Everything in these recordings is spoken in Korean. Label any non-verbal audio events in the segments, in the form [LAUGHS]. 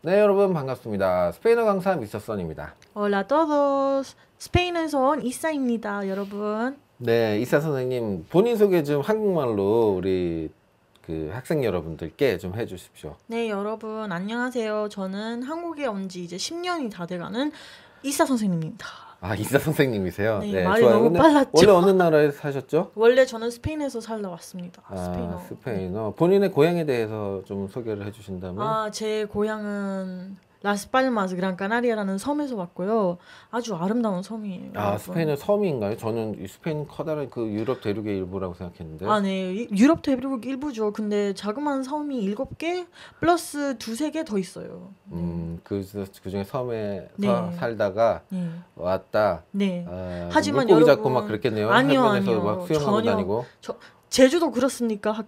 네 여러분 반갑습니다. 스페인어 강사 미스선입니다 h o l a todos. 스페인에서 온 이사입니다, 여러분. 네 이사 선생님 본인 소개 좀 한국말로 우리 그 학생 여러분들께 좀 해주십시오. 네 여러분 안녕하세요. 저는 한국에 온 지 이제 10년이 다 돼가는 이사 선생님입니다. 아 이사 선생님이세요? 네, 네 말이 좋아요. 너무 빨랐죠. 원래 어느 나라에 사셨죠? 원래 저는 스페인에서 살다 왔습니다. 아, 스페인어. 스페인어. 네. 본인의 고향에 대해서 좀 소개를 해주신다면? 아제 고향은 라스팔마스 그란 까나리아라는 섬에서 왔고요. 아주 아름다운 섬이에요. 아 스페인은 섬인가요? 저는 스페인 커다란 그 유럽 대륙의 일부라고 생각했는데. 아 네, 유럽 대륙 일부죠. 근데 자그마한 섬이 일개 플러스 두 세 개 더 있어요. 네. 음그그 그 중에 섬에 네. 살다가 네. 왔다. 네. 아, 하지만 여러분 잡고 막 그랬겠네요. 아니요 아니요. 전혀. 저, 제주도 그렇습니까?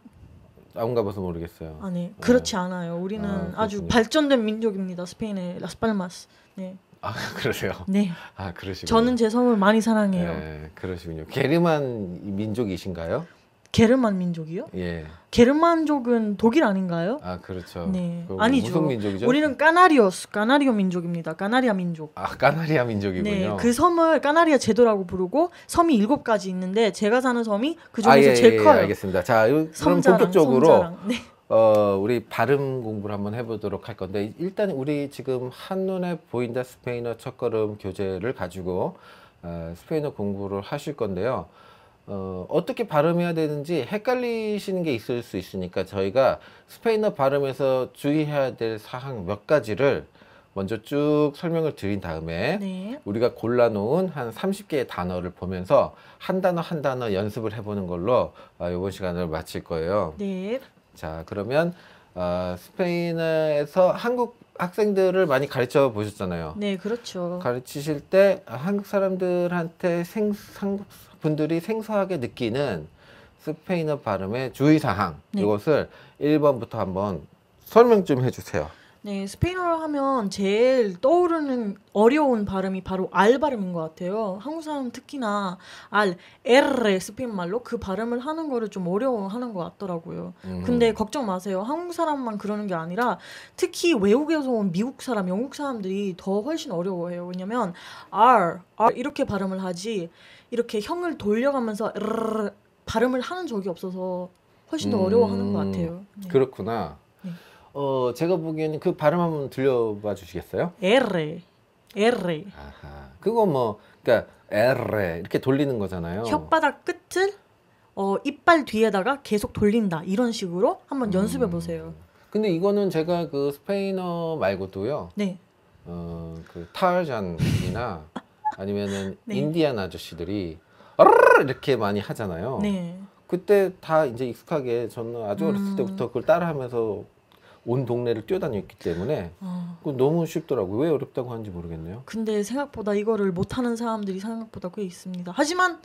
안 가봐서 모르겠어요. 아, 네. 그렇지 않아요. 우리는 아, 주 발전된 민족입니다. 스페인의 라스팔마스. 네. 아 [LAUGHS] 그러세요? 네. 아 그러시군요. 저는 제 섬을 많이 사랑해요. 네, 그러시군요. 게르만 민족이신가요? 게르만 민족이요? 예. 게르만족은 독일 아닌가요? 아 그렇죠. 네. 그 아니죠. 우리는 까나리오스, 까나리오 민족입니다. 까나리아 민족. 아 까나리아 민족이군요. 네. 그 섬을 까나리아 제도라고 부르고 섬이 일곱 가지 있는데 제가 사는 섬이 그 중에서 아, 예, 예, 예 제일 예, 커요. 알겠습니다. 자 그럼 본격적으로 네. 어, 우리 발음 공부를 한번 해보도록 할 건데 일단 우리 지금 한눈에 보인다 스페인어 첫걸음 교재를 가지고 어, 스페인어 공부를 하실 건데요. 어, 어떻게 발음해야 되는지 헷갈리시는 게 있을 수 있으니까 저희가 스페인어 발음에서 주의해야 될 사항 몇 가지를 먼저 쭉 설명을 드린 다음에 네. 우리가 골라놓은 한 30개의 단어를 보면서 한 단어 한 단어 연습을 해보는 걸로 어, 아, 이번 시간을 마칠 거예요. 네. 자 그러면 어, 아, 스페인에서 한국 학생들을 많이 가르쳐 보셨잖아요. 네, 그렇죠. 가르치실 때 한국 사람들한테 생, 한국 분들이 생소하게 느끼는 스페인어 발음의 주의사항 네. 이것을 1번부터 한번 설명 좀 해주세요. 네, 스페인어를 하면 제일 떠오르는 어려운 발음이 바로 알 발음인 것 같아요. 한국 사람 특히나 알, R 스페인 말로 그 발음을 하는 거를 좀 어려워하는 것 같더라고요. 음. 근데 걱정 마세요. 한국 사람만 그러는 게 아니라 특히 외국에서 온 미국 사람, 영국 사람들이 더 훨씬 어려워해요. 왜냐면 R, R 이렇게 발음을 하지 이렇게 형을 돌려가면서 R 발음을 하는 적이 없어서 훨씬 더 어려워하는 것 음. 같아요. 네. 그렇구나. 네. 어, 제가 보기에는 그 발음 한번 들려봐 주시겠어요? R, R. 아하, 그거 뭐, 그러니까 R 이렇게 돌리는 거잖아요. 혓바닥 끝을 어, 이빨 뒤에다가 계속 돌린다 이런 식으로 한번 음. 연습해 보세요. 근데 이거는 제가 그 스페인어 말고도요. 네. 어, 그 탈잔이나 아니면은 [LAUGHS] 네. 인디안 아저씨들이 이렇게 많이 하잖아요. 네. 그때 다 이제 익숙하게 저는 아주 어렸을 음. 때부터 그걸 따라하면서 온 동네를 뛰어다녔기 때문에 어. 너무 쉽더라고요. 왜 어렵다고 하는지 모르겠네요. 근데 생각보다 이거를 못하는 사람들이 생각보다 꽤 있습니다. 하지만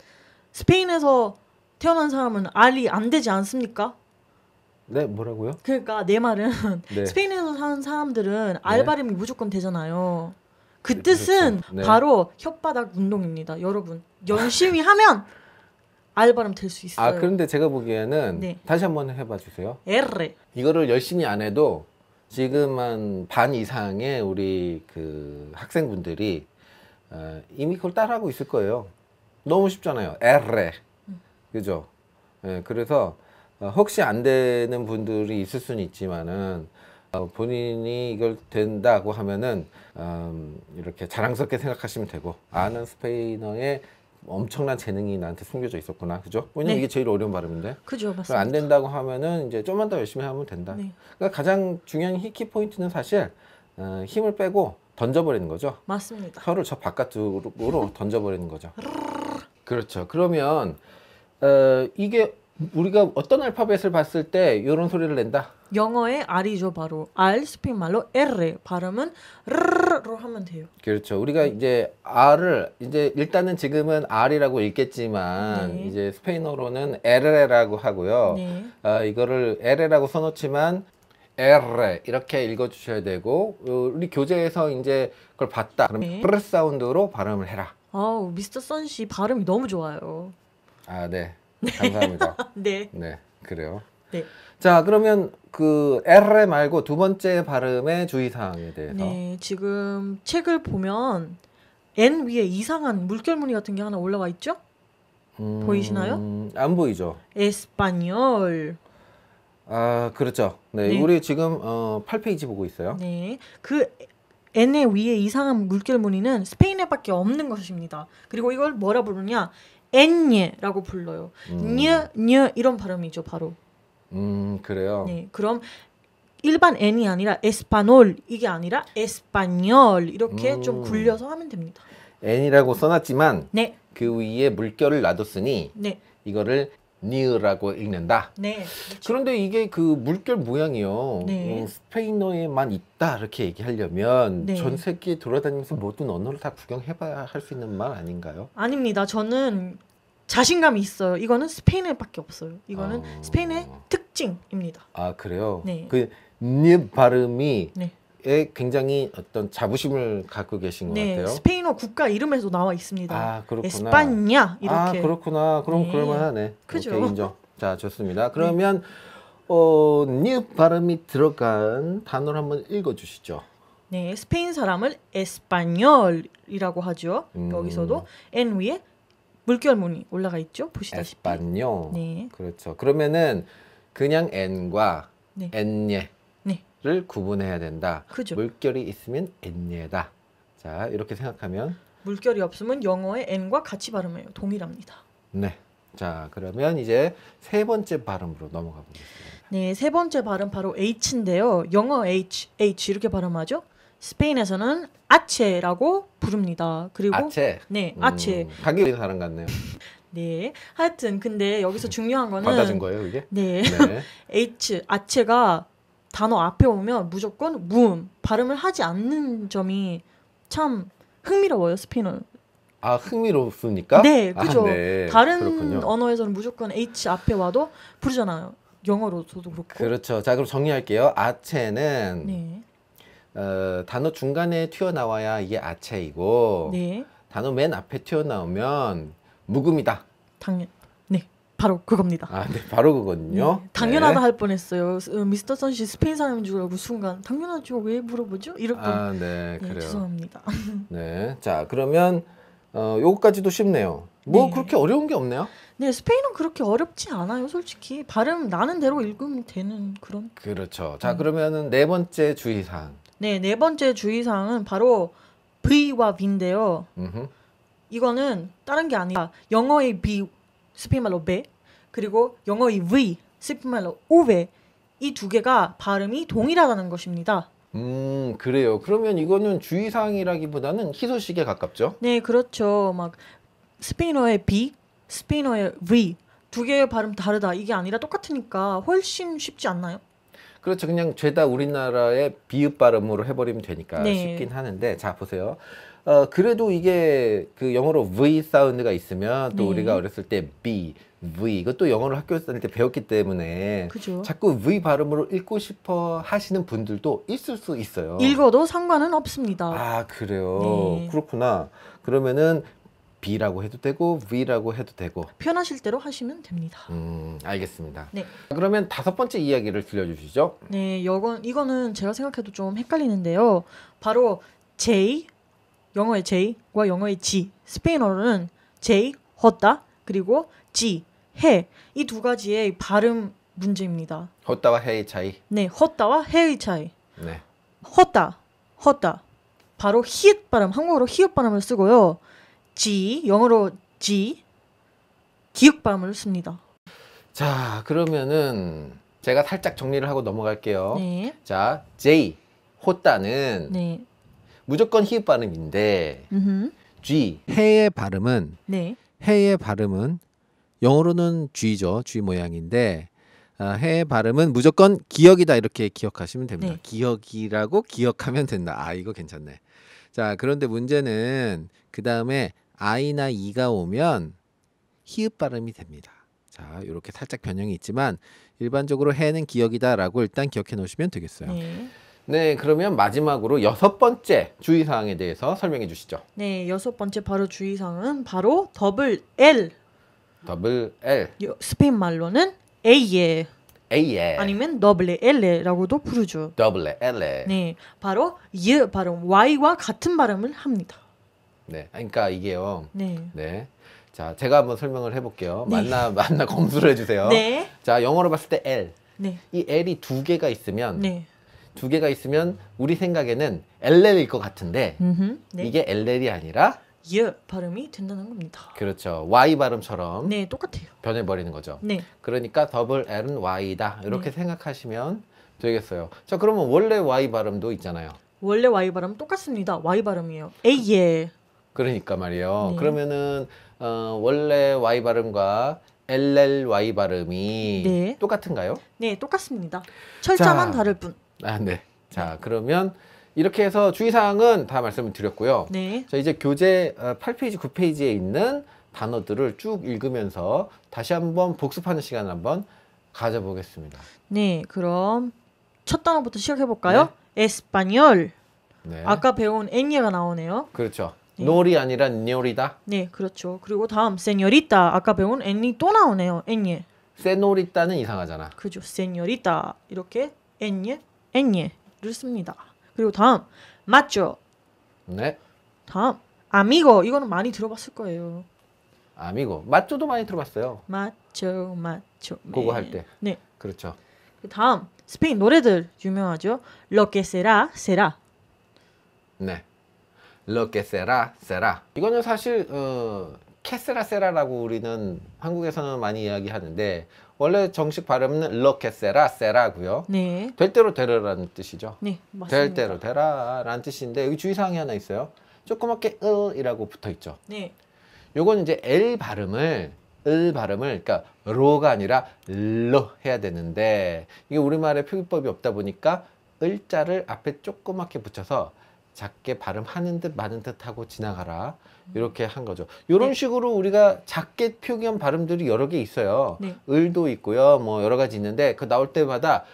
스페인에서 태어난 사람은 알이 안 되지 않습니까? 네, 뭐라고요? 그러니까 내 말은 [LAUGHS] 네. 스페인에서 사는 사람들은 알 네. 발음이 네. 무조건 되잖아요. 그 네, 뜻은 그렇죠. 네. 바로 혓바닥 운동입니다, 여러분. 열심히 하면 알바람 될 수 있어요. 아 그런데 제가 보기에는 네. 다시 한번 해봐 주세요. R. 이거를 열심히 안 해도 지금 한 반 이상의 우리 그 학생분들이 어, 이미 그걸 따라하고 있을 거예요. 너무 쉽잖아요. R. 그죠? 예, 그래서 어, 혹시 안 되는 분들이 있을 수는 있지만은 어, 본인이 이걸 된다고 하면은 음, 이렇게 자랑스럽게 생각하시면 되고 아는 스페인어의 엄청난 재능이 나한테 숨겨져 있었구나. 그죠? 왜냐면 네. 이게 제일 어려운 발음인데. 그죠, 맞습니다. 안 된다고 하면은 이제 좀만 더 열심히 하면 된다. 네. 그러니까 가장 중요한 히키 포인트는 사실 어, 힘을 빼고 던져버리는 거죠. 맞습니다. 혀를 저 바깥으로 던져버리는 거죠. 그렇죠. 그러면 어, 이게 우리가 어떤 알파벳을 봤을 때 이런 소리를 낸다. 영어의 R이죠, 바로 R. 스페인 말로 R. 발음은 R로 하면 돼요. 그렇죠. 우리가 네. 이제 R을 이제 일단은 지금은 R이라고 읽겠지만 네. 이제 스페인어로는 R라고 하고요. 네. 아, 이거를 R라고 써놓지만 R 이렇게 읽어주셔야 되고 어, 우리 교재에서 이제 그걸 봤다. 그럼 네. R 사운드로 발음을 해라. 아우 미스터 선 씨 발음이 너무 좋아요. 아 네. 네. 감사합니다. [LAUGHS] 네. 네, 그래요. 네. 자, 그러면 그 R 말고 두 번째 발음의 주의사항에 대해서. 네, 지금 책을 보면 N 위에 이상한 물결 무늬 같은 게 하나 올라와 있죠? 음, 보이시나요? 안 보이죠. 에스파니얼. 아, 그렇죠. 네, 네. 우리 지금 어, 8페이지 보고 있어요. 네. 그 N의 위에 이상한 물결 무늬는 스페인에밖에 없는 것입니다. 그리고 이걸 뭐라 부르냐? 엔예라고 불러요. 녀, 음. 이런 발음이죠, 바로. 음, 그래요. 네. 그럼 일반 n이 아니라 에스파놀 이게 아니라 에스파뇰 이렇게 음. 좀 굴려서 하면 됩니다. n이라고 써놨지만 네. 그 위에 물결을 놔뒀으니 네. 이거를 니으라고 읽는다. 네. 그렇죠. 그런데 이게 그 물결 모양이요. 네. 음, 스페인어에만 있다 이렇게 얘기하려면 네. 전 세계 돌아다니면서 모든 언어를 다 구경해봐야 할 수 있는 말 아닌가요? 아닙니다. 저는 자신감이 있어요. 이거는 스페인에밖에 없어요. 이거는 어... 스페인의 특징입니다. 아 그래요? 네. 그니 발음이 네. 굉장히 어떤 자부심을 갖고 계신 것 네, 같아요. 스페인어 국가 이름에도 나와 있습니다. 아 그렇구나. 에스파냐 이렇게. 아 그렇구나. 그럼 네. 그럴만하네. 그죠. 인정. 자 좋습니다. 네. 그러면 네. 어, 니 발음이 들어간 단어를 한번 읽어주시죠. 네, 스페인 사람을 에스파뇰이라고 하죠. 음. 여기서도 n 위에 물결문이 올라가 있죠. 보시다시피. 에스파뇨. 네. 그렇죠. 그러면은 그냥 엔과 네. 엔예를 네. 구분해야 된다. 그죠. 물결이 있으면 엔예다. 자 이렇게 생각하면 물결이 없으면 영어의 n과 같이 발음해요. 동일합니다. 네. 자 그러면 이제 세 번째 발음으로 넘어가 보겠습니다. 네, 세 번째 발음 바로 h인데요. 영어 h h 이렇게 발음하죠. 스페인에서는 아체라고 부릅니다. 그리고 아체. 네, 음, 아체. 감기 걸린 사람 같네요. 네. 하여튼 근데 여기서 중요한 거는 받아준 거예요, 그게? 네. 네. [LAUGHS] H 아체가 단어 앞에 오면 무조건 무음 발음을 하지 않는 점이 참 흥미로워요, 스페인어. 아 흥미롭습니까? 네, 아, 그죠. 아, 네. 다른 그렇군요. 언어에서는 무조건 H 앞에 와도 부르잖아요. 영어로도 그렇고. 그렇죠. 자 그럼 정리할게요. 아체는 네. 어, 단어 중간에 튀어나와야 이게 아체이고 네. 단어 맨 앞에 튀어나오면 묵음이다. 당연. 네. 바로 그겁니다. 아, 네, 바로 그거든요. 네, 당연하다 네. 할 뻔했어요. 어, 미스터 선씨 스페인 사람인 줄 알고 순간 당연하죠. 왜 물어보죠? 이럴 뻔. 아, 네, 네, 그래요. 죄송합니다. [LAUGHS] 네, 자 그러면 어, 요까지도 쉽네요. 뭐 네. 그렇게 어려운 게 없네요. 네, 스페인은 그렇게 어렵지 않아요, 솔직히 발음 나는 대로 읽으면 되는 그런. 그렇죠. 자 음. 그러면은 네 번째 주의사항. 네, 네 번째 주의사항은 바로 V와 B인데요. 이거는 다른 게 아니라 영어의 B, 스페인말로 배, 그리고 영어의 V, 스페인말로 우이두 개가 발음이 동일하다는 것입니다. 음 그래요. 그러면 이거는 주의사항이라기보다는 희소식에 가깝죠? 네, 그렇죠. 막 스페인어의 B, 스페인어의 V 두 개의 발음 다르다 이게 아니라 똑같으니까 훨씬 쉽지 않나요? 그렇죠. 그냥 죄다 우리나라의 비읍 발음으로 해버리면 되니까 네. 쉽긴 하는데 자 보세요. 어 그래도 이게 그 영어로 V 사운드가 있으면 또 네. 우리가 어렸을 때 B, V 이것도 영어를 학교에서 다닐 때 배웠기 때문에 그죠. 자꾸 V 발음으로 읽고 싶어 하시는 분들도 있을 수 있어요. 읽어도 상관은 없습니다. 아 그래요. 네. 그렇구나. 그러면은 B라고 해도 되고 V라고 해도 되고 편하실 대로 하시면 됩니다. 음, 알겠습니다. 네. 그러면 다섯 번째 이야기를 들려주시죠. 네, 이건 이거는 제가 생각해도 좀 헷갈리는데요. 바로 J 영어의 J와 영어의 G 스페인어로는 J 헛다 그리고 G 해이 두 가지의 발음 문제입니다. 헛다와 해의 차이. 네, 헛다와 해의 차이. 네. 헛다, 헛다. 바로 히읗 발음, 한국어로 히읗 발음을 쓰고요. G 영어로 G 기역밤을 씁니다. 자 그러면은 제가 살짝 정리를 하고 넘어갈게요. 네. 자 J 호따는 네. 무조건 히읗 발음인데 음흠. G 해의 발음은 네. 해의 발음은 영어로는 G죠 G 모양인데 아, 해의 발음은 무조건 기억이다 이렇게 기억하시면 됩니다. 네. 기억이라고 기억하면 된다. 아 이거 괜찮네. 자 그런데 문제는 그 다음에 i나 e가 오면 히읗 발음이 됩니다. 자, 이렇게 살짝 변형이 있지만 일반적으로 해는 기억이다라고 일단 기억해 놓으시면 되겠어요. 네. 네, 그러면 마지막으로 여섯 번째 주의사항에 대해서 설명해 주시죠. 네, 여섯 번째 바로 주의사항은 바로 더블 L. 더블 L. 스페인 말로는 A에. A에. 아니면 더블 L라고도 부르죠. 더블 L. 네, 바로 이 발음 Y와 같은 발음을 합니다. 네. 아, 그러니까 이게요. 네. 네. 자, 제가 한번 설명을 해볼게요. 네. 만나 만나 [LAUGHS] 검수를 해주세요. 네. 자, 영어로 봤을 때 L. 네. 이 L이 두 개가 있으면 네. 두 개가 있으면 우리 생각에는 LL일 것 같은데 네. 이게 LL이 아니라 예 발음이 된다는 겁니다. 그렇죠. Y 발음처럼 네 똑같아요. 변해버리는 거죠. 네. 그러니까 더블 L은 Y다 이렇게 네. 생각하시면 되겠어요. 자 그러면 원래 Y 발음도 있잖아요. 원래 Y 발음 똑같습니다. Y 발음이에요. 에이예. 그러니까 말이에요. 네. 그러면은 어, 원래 Y 발음과 LLY 발음이 네. 똑같은가요? 네, 똑같습니다. 철자만 자, 다를 뿐. 아, 네. 자, 그러면 이렇게 해서 주의사항은 다 말씀을 드렸고요. 네. 자, 이제 교재 8페이지, 어, 9페이지에 있는 단어들을 쭉 읽으면서 다시 한번 복습하는 시간을 한번 가져보겠습니다. 네, 그럼 첫 단어부터 시작해볼까요? 네. 에스파니얼. 네. 아까 배운 엔예가 나오네요. 그렇죠. 예. 놀이 아니라 뇨리다. 네, 그렇죠. 그리고 다음 세뇨리타 아까 배운 엔이 또 나오네요. 엔예. 세노리타는 이상하잖아. 그죠. 세뇨리타 이렇게 엔예, 엔예를 씁니다. 그리고 다음 맞죠. 네. 다음 아미고 이거는 많이 들어봤을 거예요. 아미고 맞죠도 많이 들어봤어요. 맞죠, 맞죠. 그거 네. 할 때. 네. 그렇죠. 그 다음 스페인 노래들 유명하죠. Lo que s 네. 럭게 세라 세라 이거는 사실 어, 캐세라 세라라고 우리는 한국에서는 많이 이야기하는데 원래 정식 발음은 럭게 세라 세라고요. 네. 될 대로 되라라는 뜻이죠. 네, 맞습니다. 될 대로 되라라는 뜻인데 여기 주의사항이 하나 있어요. 조그맣게 을이라고 붙어 있죠. 네. 요건 이제 L 발음을 을 발음을 그러니까 로가 아니라 로 해야 되는데 이게 우리말에 표기법이 없다 보니까 을자를 앞에 조그맣게 붙여서 작게 발음하는 듯 많은 듯 하고 지나가라 음. 이렇게 한 거죠. 이런 네. 식으로 우리가 작게 표기한 발음들이 여러 개 있어요. 네. 을도 있고요, 뭐 여러 가지 있는데 그 나올 때마다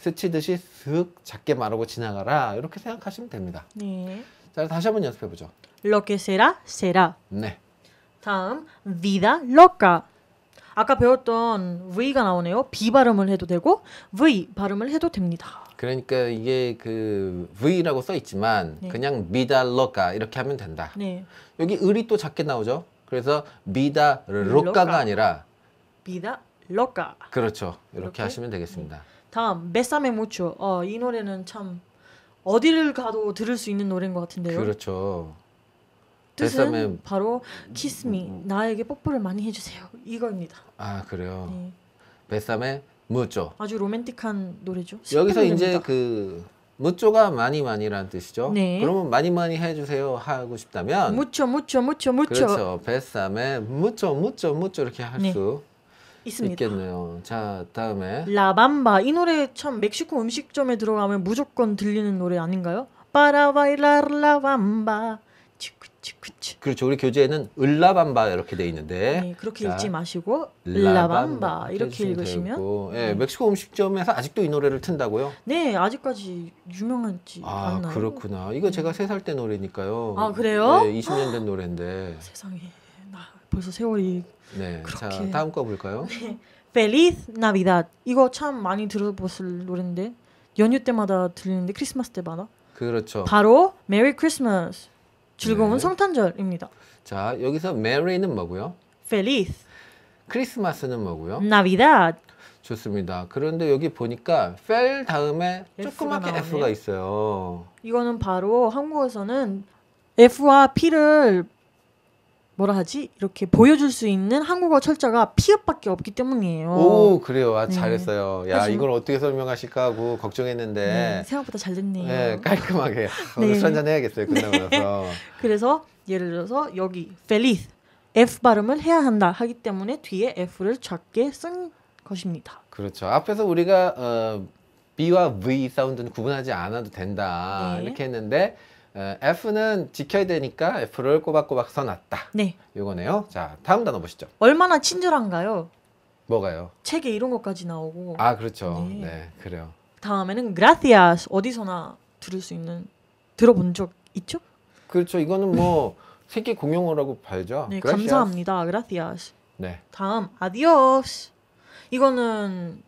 스치듯이 슥 작게 말하고 지나가라 이렇게 생각하시면 됩니다. 네. 자 다시 한번 연습해 보죠. Lo que será será. 네. 다음 vida loca. 아까 배웠던 V가 나오네요. B 발음을 해도 되고 V 발음을 해도 됩니다. 그러니까 이게 그 V라고 써 있지만 네. 그냥 미달러가 이렇게 하면 된다. 네. 여기 을이 또 작게 나오죠. 그래서 미다로가가 아니라 미다로가. 그렇죠. 이렇게, 이렇게? 하시면 되겠습니다. 네. 다음 베싸메 무초. 어, 이 노래는 참 어디를 가도 들을 수 있는 노래인 것 같은데요. 그렇죠. 뜻은 베싸메... 바로 키스미 음, 음. 나에게 뽀뽀를 많이 해주세요 이거입니다. 아 그래요. 네. 베싸메 무쪼. 아주 로맨틱한 노래죠. 여기서 이제 그 무쪼가 많이 많이라 뜻이죠. 네. 그러면 많이 많이 해주세요 하고 싶다면 무쪼 무쪼 무쪼 무쪼. 그렇죠. 뱃삼에 무쪼 무쪼 무쪼 이렇게 할수 네. 있겠네요자 다음에 라밤바 이 노래 참 멕시코 음식점에 들어가면 무조건 들리는 노래 아닌가요? 빠라바이라라밤바 그치, 그치. 그렇죠. 우리 교재에는 을라밤바 이렇게 돼 있는데. 네, 그렇게 자, 읽지 마시고 을라밤바 이렇게 읽으시면. 되 예, 네. 멕시코 음식점에서 아직도 이 노래를 튼다고요? 네, 아직까지 유명한지 아, 그렇구나. 이거 네. 제가 세 살 때 노래니까요. 아, 그래요? 네, 20년 된 노래인데. [GASPS] 세상에. 나 벌써 세월이 네, 그렇게. 자, 다음 거 볼까요? [LAUGHS] 네. Feliz Navidad. 이거 참 많이 들어봤을 노래인데 연휴 때마다 들리는데 크리스마스 때마다. 그렇죠. 바로 메리 크리스마스. 즐거운 네. 성탄절입니다. 자, 여기서 메리는 뭐고요? Feliz. 크리스마스는 뭐고요? Navidad. 좋습니다. 그런데 여기 보니까 fel 다음에 조그맣게 F가, F가 있어요. 이거는 바로 한국에서는 F와 P를 뭐라 하지 이렇게 보여줄 수 있는 한국어 철자가 피읍밖에 없기 때문이에요. 오 그래요, 아, 네. 잘했어요. 야 사실... 이걸 어떻게 설명하실까 하고 걱정했는데 네, 생각보다 잘 됐네요. 네, 깔끔하게 [LAUGHS] 아, 네. 술한잔 해야겠어요 네. 끝나고 나서. [LAUGHS] 그래서 예를 들어서 여기 feliz f 발음을 해야 한다 하기 때문에 뒤에 f를 작게 쓴 것입니다. 그렇죠. 앞에서 우리가 어, B와 V 사운드는 구분하지 않아도 된다 네. 이렇게 했는데 F는 지켜야 되니까 F를 꼬박꼬박 써놨다. 네. 요거네요. 자, 다음 단어 보시죠. 얼마나 친절한가요? 뭐가요? 책에 이런 것까지 나오고. 아, 그렇죠. 네, 네 그래요. 다음에는 gracias 어디서나 들을 수 있는 들어본 적 있죠? 그렇죠. 이거는 뭐 [LAUGHS] 세계 공용어라고 봐야죠. 네, gracias. 감사합니다. gracias. 네. 다음 adios. 이거는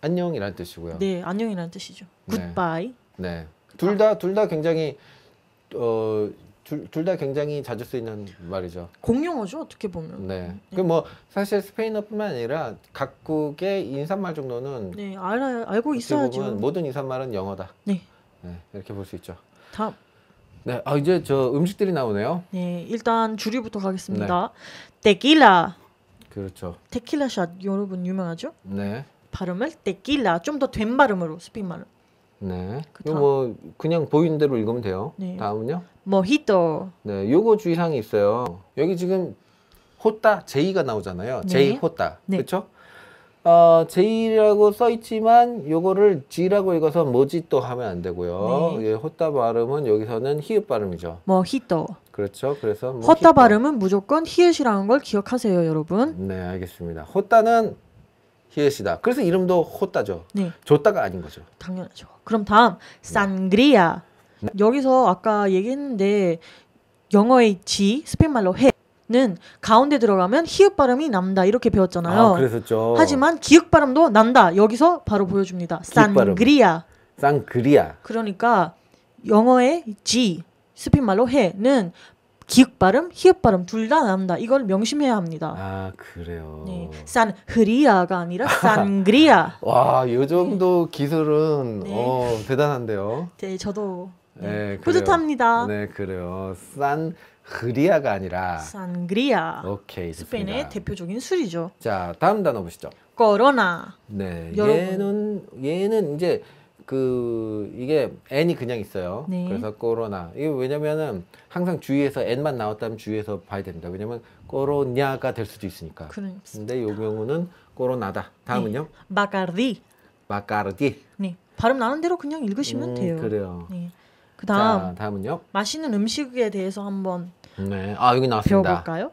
안녕이라는 뜻이고요. 네, 안녕이라는 뜻이죠. 네. goodbye. 네. 둘 다 둘 다 굉장히 어, 둘 다 굉장히 자주 쓰이는 말이죠. 공용어죠 어떻게 보면. 네. 네. 그뭐 사실 스페인어뿐만 아니라 각국의 인사말 정도는 네알 알고 있어야죠. 모든 인사말은 영어다. 네. 네, 이렇게 볼 수 있죠. 다음. 네, 아 이제 저 음식들이 나오네요. 네, 일단 주류부터 가겠습니다. 테킬라. 네. 그렇죠. 테킬라 샷 여러분 유명하죠? 네. 발음을 테킬라 좀 더 된 발음으로 스페인 말로. 네. 그 이거 뭐 그냥 보이는 대로 읽으면 돼요. 네. 다음은요. 모히또. 네, 요거 주의사항이 있어요. 여기 지금 호따 제이가 나오잖아요. 네. 제이 호따. 네. 그렇죠? 어, 제이라고 써 있지만 요거를 G라고 읽어서 모지또 하면 안 되고요. 네. 예, 호따 발음은 여기서는 히읗 발음이죠. 모히또. 그렇죠. 그래서 호따 발음은 무조건 히읗이라는 걸 기억하세요, 여러분. 네, 알겠습니다. 호따는 히읗이다. 그래서 이름도 호따죠. 네. 줬다가 아닌 거죠. 당연하죠. 그럼 다음 산그리아. 네. 네. 여기서 아까 얘기했는데 영어의 G, 스페인말로 해. 는 가운데 들어가면 히읗 발음이 난다 이렇게 배웠잖아요. 아, 그랬었죠. 하지만 기역 발음도 난다. 여기서 바로 보여줍니다. 산그리아. 산그리아. 그러니까 영어의 G 스페인말로 해는 기역 발음, 히읗 발음 둘다 난다. 이걸 명심해야 합니다. 아 그래요. 네, 산흐리아가 아니라 산그리아. [LAUGHS] 와요 정도 기술은 네. 어, 대단한데요. 네, 저도 네, 네 뿌듯합니다. 네, 그래요. 산 흐리아가 아니라 산그리아. 오케이. 스페인의 대표적인 술이죠. 자, 다음 단어 보시죠. 코로나. 네. 여러분. 얘는 얘는 이제 그 이게 N이 그냥 있어요. 네. 그래서 코로나. 이게 왜냐면은 항상 주위에서 N만 나왔다면 주위에서 봐야 됩니다. 왜냐면 코로냐가 될 수도 있으니까. 그렇 근데 요 경우는 코로나다. 다음은요? 네. 마카르디. 마카르디. 네. 발음 나는 대로 그냥 읽으시면 음, 돼요. 그래요. 네. 그다음 자, 다음은요? 맛있는 음식에 대해서 한번 네. 아, 여기 나왔습니다. 볼까요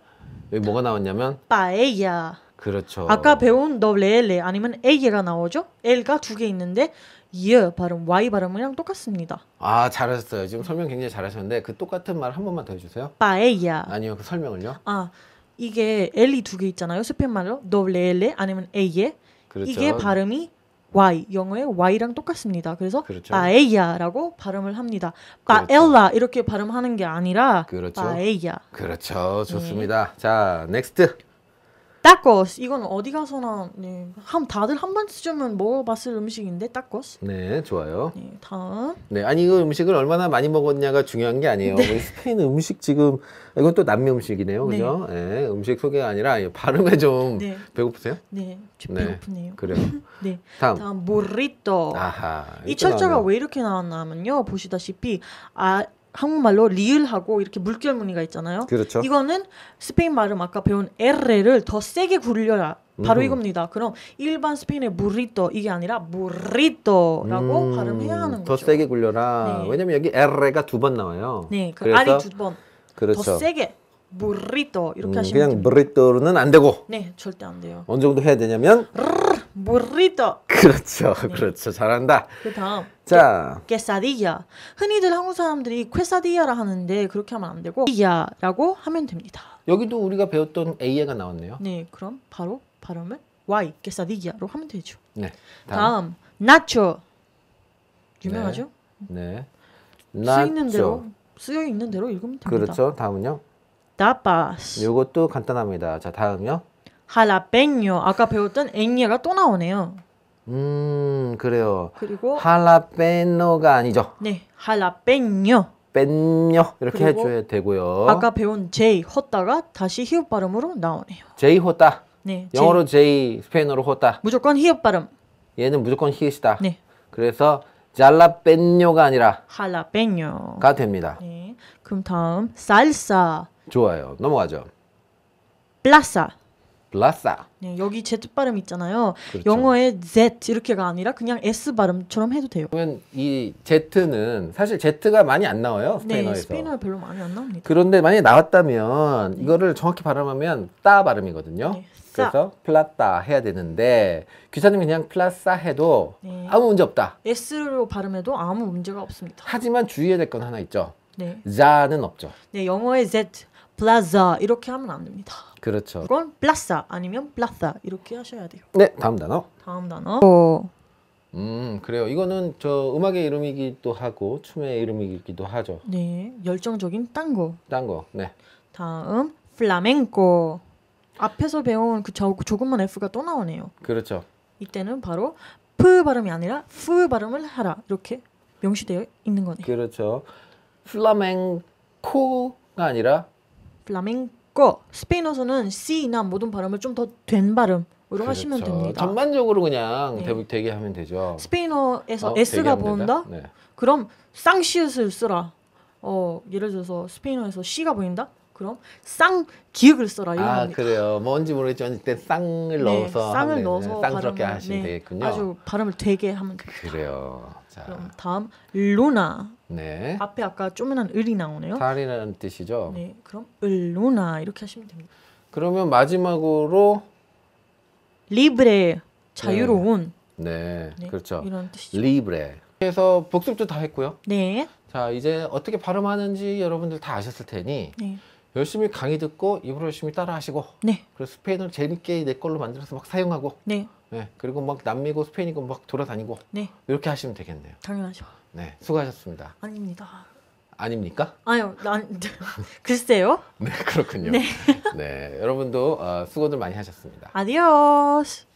여기 뭐가 나왔냐면 빠에야. 그렇죠. 아까 배운 너 레레 아니면 에이가 나오죠? 엘가 두 개 있는데 예 발음 y 발음이랑 똑같습니다. 아 잘하셨어요. 지금 설명 굉장히 잘하셨는데 그 똑같은 말 한 번만 더 해주세요. 빠에야. 아니요 그 설명을요. 아 이게 엘이 두 개 있잖아요. 스페인 말로 도블레 아니면 에예. 그렇죠. 이게 발음이 y 영어의 y랑 똑같습니다. 그래서 그렇죠. 빠에야라고 발음을 합니다. 그렇죠. 이렇게 발음하는 게 아니라 그렇죠. 빠에야. 그렇죠. 네. 좋습니다. 네. 자 넥스트. 따코스 이건 어디 가서나 네. 한 다들 한 번쯤은 먹어봤을 음식인데 따코스. 네, 좋아요. 네, 다음. 네, 아니 이거 음식을 얼마나 많이 먹었냐가 중요한 게 아니에요. 네. 스페인 음식 지금 이건 또 남미 음식이네요, 네. 그죠? 네. 네, 음식 소개가 아니라 발음에 좀 네. 배고프세요? 네, 좀 네, 배고프네요. 그래요. [LAUGHS] 네, 다음. 다음 모리또. 아하. 이 철자가 왜 이렇게 나왔냐면요, 보시다시피 아 한국말로 리을하고 이렇게 물결 무늬가 있잖아요. 그렇죠. 이거는 스페인 발음 아까 배운 R를 더 세게 굴려라. 바로 음 이겁니다. 그럼 일반 스페인의 무리또 이게 아니라 무리또라고 음, 발음해야 하는 더 거죠. 더 세게 굴려라. 네. 왜냐면 여기 R가 두 번 나와요. 네, 그 R이 두 번. 그렇죠. 더 세게 burrito 이렇게 음, 하시면 그냥 burrito는 안 되고 네 절대 안 돼요. 어느 정도 해야 되냐면 burrito [LAUGHS] 그렇죠 네. 그렇죠 잘한다. 그 다음 자 quesadilla 흔히들 한국 사람들이 quesadilla라 하는데 그렇게 하면 안 되고 illa라고 하면 됩니다. 여기도 우리가 배웠던 a가 나왔네요. 네 그럼 바로 발음을 y quesadilla로 하면 되죠. 네 다음, nacho 유명하죠? 네, 네. 쓰이는 대로 쓰여 있는 대로 읽으면 됩니다. 그렇죠 다음은요. tapas. 요것도 간단합니다. 자, 다음요. jalapeno. 아까 배웠던 앵예가 또 나오네요. 음, 그래요. 그리고 할라페노가 아니죠. 네, 할라페뇨. 뺀요 이렇게 해줘야 되고요. 아까 배운 J 헛다가 다시 히읗 발음으로 나오네요. J 헛다. 네. 영어로 J, J 스페인어로 헛다. 무조건 히읗 발음. 얘는 무조건 히읗이다. 네. 그래서 잘라페뇨가 아니라 할라페뇨가 됩니다. 네. 그럼 다음 살사. 좋아요. 넘어가죠. plaza. plaza. 네, 여기 Z 발음 있잖아요. 그렇죠. 영어의 Z 이렇게가 아니라 그냥 S 발음처럼 해도 돼요. 그러면 이 Z는 사실 Z가 많이 안 나와요 네, 스페인어에서. 네, 스페인어 별로 많이 안 나옵니다. 그런데 만약에 나왔다면 네. 이거를 정확히 발음하면 따 발음이거든요. 네, 그래서 플라따 해야 되는데 귀사으 그냥 플라싸 해도 네. 아무 문제 없다. S로 발음해도 아무 문제가 없습니다. 하지만 주의해야 될 건 하나 있죠. 네. 자는 없죠. 네, 영어의 Z 플라자 이렇게 하면 안 됩니다. 그렇죠. 그건 플라사 아니면 플라사 이렇게 하셔야 돼요. 네, 다음 단어. 다음 단어. 어. 음, 그래요. 이거는 저 음악의 이름이기도 하고 춤의 이름이기도 하죠. 네, 열정적인 딴거. 딴거. 네. 다음 플라멩코. 앞에서 배운 그 저, 조금만 F가 또 나오네요. 그렇죠. 이때는 바로 푸 발음이 아니라 푸 발음을 하라 이렇게 명시되어 있는 거네요. 그렇죠. 플라멩코가 아니라 플라멩코 스페인어서는 C나 모든 발음을 좀 더 된 발음 으로 그렇죠. 하시면 됩니다. 전반적으로 그냥 네. 되게 하면 되죠. 스페인어에서 어, S가 보인다? 네. 그럼 쌍시읒을 쓰라. 어, 예를 들어서 스페인어에서 C가 보인다? 그럼 쌍 기역을 써라 이런 아 겁니다. 그래요 뭔지 모르겠지만 일단 쌍을 네, 넣어서 쌍을 넣어서 쌍스럽게 발음을, 네, 하시면 네, 되겠군요 아주 발음을 되게 하면 됩니다 그래요 자. 그럼 다음 루나 네 앞에 아까 조그한 을이 나오네요 살이라는 뜻이죠 네 그럼 을루나 이렇게 하시면 됩니다 그러면 마지막으로 리브레 자유로운 네. 네, 네. 그렇죠 이런 뜻이죠 리브레 그래서 복습도 다 했고요 네자 이제 어떻게 발음하는지 여러분들 다 아셨을 테니 네. 열심히 강의 듣고 입으로 열심히 따라하시고 네. 그리고 스페인어를 재밌게 내 걸로 만들어서 막 사용하고 네. 네. 그리고 막 남미고 스페인이고 막 돌아다니고 네. 이렇게 하시면 되겠네요. 당연하죠. 네, 수고하셨습니다. 아닙니다. 아닙니까? 아유, 난 [LAUGHS] 글쎄요. 네, 그렇군요. 네, 네 여러분도 어, 수고들 많이 하셨습니다. 아디오스.